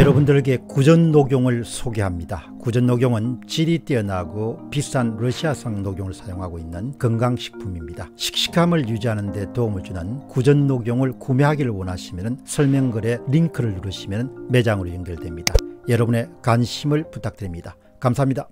여러분들에게 구전 녹용을 소개합니다. 구전 녹용은 질이 뛰어나고 비싼 러시아성 녹용을 사용하고 있는 건강식품입니다. 식식함을 유지하는 데 도움을 주는 구전 녹용을 구매하기를 원하시면 설명글에 링크를 누르시면 매장으로 연결됩니다. 여러분의 관심을 부탁드립니다. 감사합니다.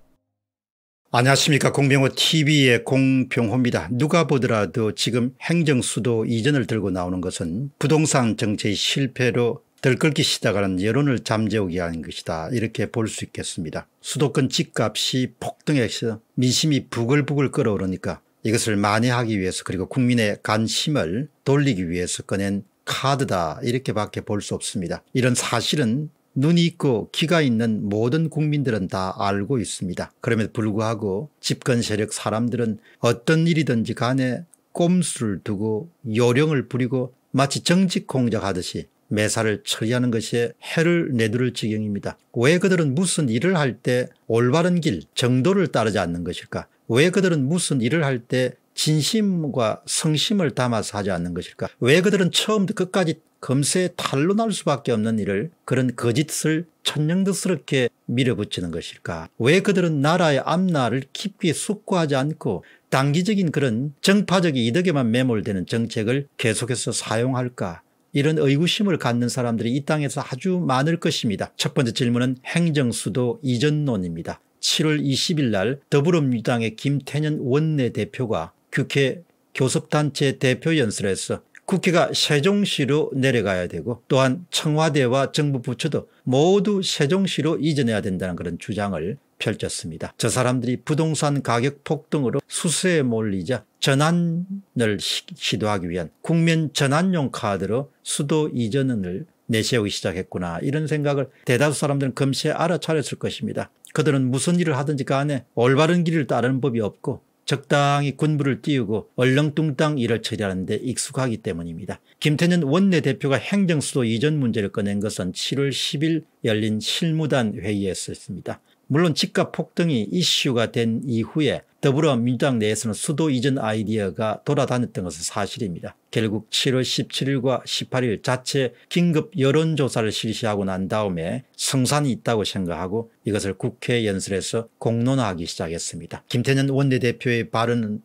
안녕하십니까 공병호TV의 공병호입니다. 누가 보더라도 지금 행정수도 이전을 들고 나오는 것은 부동산 정책의 실패로 덜끓기 시작하는 여론을 잠재우기 위한 것이다 이렇게 볼 수 있겠습니다. 수도권 집값이 폭등해서 민심이 부글부글 끓어오르니까 이것을 만회하기 위해서 그리고 국민의 관심을 돌리기 위해서 꺼낸 카드다 이렇게밖에 볼 수 없습니다. 이런 사실은 눈이 있고 귀가 있는 모든 국민들은 다 알고 있습니다. 그럼에도 불구하고 집권 세력 사람들은 어떤 일이든지 간에 꼼수를 두고 요령을 부리고 마치 정직 공작하듯이 매사를 처리하는 것이 해를 내두를 지경입니다. 왜 그들은 무슨 일을 할 때 올바른 길, 정도를 따르지 않는 것일까? 왜 그들은 무슨 일을 할 때 진심과 성심을 담아서 하지 않는 것일까? 왜 그들은 처음부터 끝까지 검세에 탈로 날 수밖에 없는 일을 그런 거짓을 천연덕스럽게 밀어붙이는 것일까? 왜 그들은 나라의 앞날을 깊게 숙고하지 않고 단기적인 그런 정파적 이득에만 매몰되는 정책을 계속해서 사용할까? 이런 의구심을 갖는 사람들이 이 땅에서 아주 많을 것입니다. 첫 번째 질문은 행정수도 이전론입니다. 7월 20일 날 더불어민주당의 김태년 원내대표가 국회 교섭단체 대표 연설에서 국회가 세종시로 내려가야 되고 또한 청와대와 정부 부처도 모두 세종시로 이전해야 된다는 그런 주장을 펼쳤습니다. 저 사람들이 부동산 가격 폭등으로 수세에 몰리자 전환을 시도하기 위한 국민 전환용 카드로 수도 이전을 내세우기 시작했구나 이런 생각을 대다수 사람들은 금세 알아차렸을 것입니다. 그들은 무슨 일을 하든지 간에 올바른 길을 따르는 법이 없고 적당히 군부를 띄우고 얼렁뚱땅 일을 처리하는 데 익숙하기 때문입니다. 김태년 원내대표가 행정수도 이전 문제를 꺼낸 것은 7월 10일 열린 실무단 회의에서였습니다. 물론 집값 폭등이 이슈가 된 이후에 더불어민주당 내에서는 수도 이전 아이디어가 돌아다녔던 것은 사실입니다. 결국 7월 17일과 18일 자체 긴급 여론조사를 실시하고 난 다음에 성산이 있다고 생각하고 이것을 국회 연설에서 공론화하기 시작했습니다. 김태년 원내대표의 발언은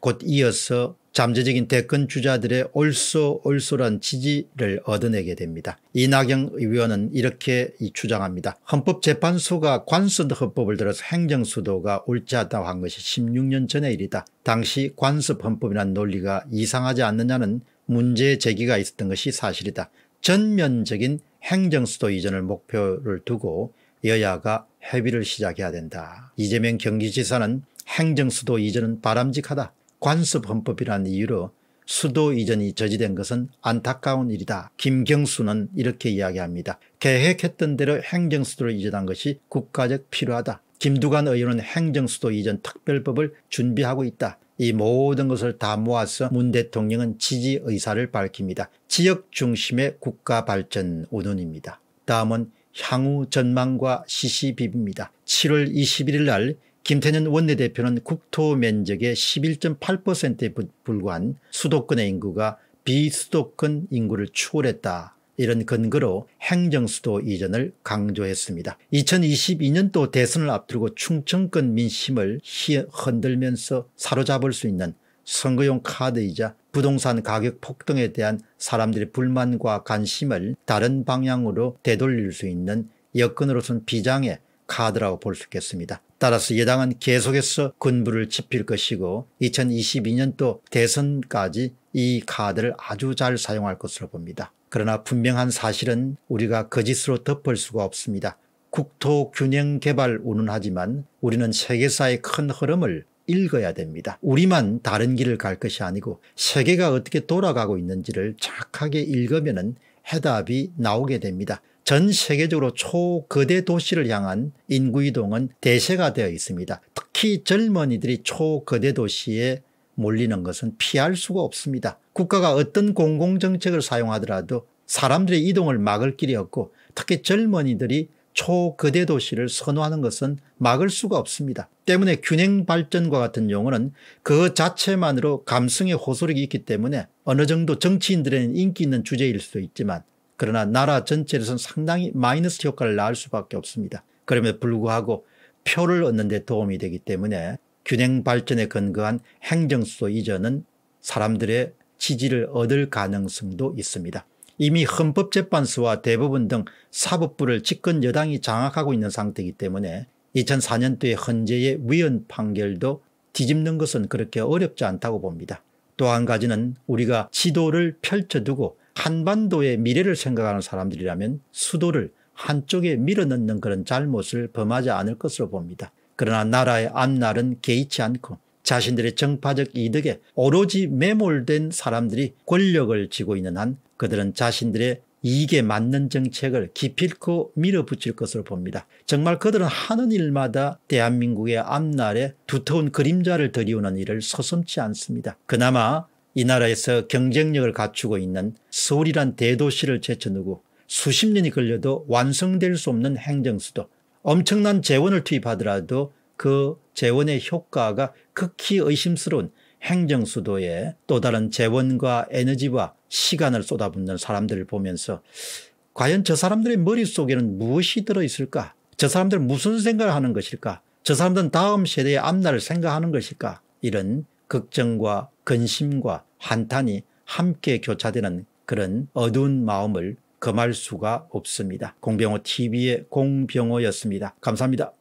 곧 이어서 잠재적인 대권 주자들의 올소 올소란 지지를 얻어내게 됩니다. 이낙영 의원은 이렇게 주장합니다. 헌법재판소가 관습 헌법을 들어서 행정수도가 옳지 않다고 한 것이 16년 전의 일이다. 당시 관습 헌법이란 논리가 이상하지 않느냐는 문제 제기가 있었던 것이 사실이다. 전면적인 행정수도 이전을 목표를 두고 여야가 협의를 시작해야 된다. 이재명 경기지사는 행정수도 이전은 바람직하다. 관습헌법이라는 이유로 수도 이전이 저지된 것은 안타까운 일이다. 김경수는 이렇게 이야기합니다. 계획했던 대로 행정수도로 이전한 것이 국가적 필요하다. 김두관 의원은 행정수도 이전 특별법을 준비하고 있다. 이 모든 것을 다 모아서 문 대통령은 지지 의사를 밝힙니다. 지역 중심의 국가 발전 운운입니다. 다음은 향후 전망과 시시비비입니다. 7월 21일 날 김태년 원내대표는 국토 면적의 11.8%에 불과한 수도권의 인구가 비수도권 인구를 추월했다 이런 근거로 행정수도 이전을 강조했습니다. 2022년도 대선을 앞두고 충청권 민심을 흔들면서 사로잡을 수 있는 선거용 카드이자 부동산 가격 폭등에 대한 사람들의 불만과 관심을 다른 방향으로 되돌릴 수 있는 여건으로선 비장의 카드라고 볼 수 있겠습니다. 따라서 여당은 계속해서 군부를 지필 것이고 2022년도 대선까지 이 카드를 아주 잘 사용할 것으로 봅니다. 그러나 분명한 사실은 우리가 거짓으로 덮을 수가 없습니다. 국토균형개발 운운하지만 우리는 세계사의 큰 흐름을 읽어야 됩니다. 우리만 다른 길을 갈 것이 아니고 세계가 어떻게 돌아가고 있는지를 착하게 읽으면 해답이 나오게 됩니다. 전 세계적으로 초거대 도시를 향한 인구 이동은 대세가 되어 있습니다. 특히 젊은이들이 초거대 도시에 몰리는 것은 피할 수가 없습니다. 국가가 어떤 공공정책을 사용하더라도 사람들의 이동을 막을 길이 없고 특히 젊은이들이 초거대 도시를 선호하는 것은 막을 수가 없습니다. 때문에 균형 발전과 같은 용어는 그 자체만으로 감성의 호소력이 있기 때문에 어느 정도 정치인들에는 인기 있는 주제일 수도 있지만 그러나 나라 전체에서는 상당히 마이너스 효과를 낳을 수밖에 없습니다. 그럼에도 불구하고 표를 얻는 데 도움이 되기 때문에 균형 발전에 근거한 행정수도 이전은 사람들의 지지를 얻을 가능성도 있습니다. 이미 헌법재판소와 대법원 등 사법부를 집권 여당이 장악하고 있는 상태이기 때문에 2004년도에 헌재의 위헌 판결도 뒤집는 것은 그렇게 어렵지 않다고 봅니다. 또 한 가지는 우리가 지도를 펼쳐두고 한반도의 미래를 생각하는 사람들이라면 수도를 한쪽에 밀어넣는 그런 잘못을 범하지 않을 것으로 봅니다. 그러나 나라의 앞날은 개의치 않고 자신들의 정파적 이득에 오로지 매몰된 사람들이 권력을 쥐고 있는 한 그들은 자신들의 이익에 맞는 정책을 기필코 밀어붙일 것으로 봅니다. 정말 그들은 하는 일마다 대한민국의 앞날에 두터운 그림자를 들이우는 일을 서슴치 않습니다. 그나마 이 나라에서 경쟁력을 갖추고 있는 서울이란 대도시를 제쳐두고 수십 년이 걸려도 완성될 수 없는 행정수도 엄청난 재원을 투입하더라도 그 재원의 효과가 극히 의심스러운 행정수도에 또 다른 재원과 에너지와 시간을 쏟아붓는 사람들을 보면서 과연 저 사람들의 머릿속에는 무엇이 들어있을까 저 사람들은 무슨 생각을 하는 것일까 저 사람들은 다음 세대의 앞날을 생각하는 것일까 이런 걱정과 근심과 한탄이 함께 교차되는 그런 어두운 마음을 금할 수가 없습니다. 공병호 TV의 공병호였습니다. 감사합니다.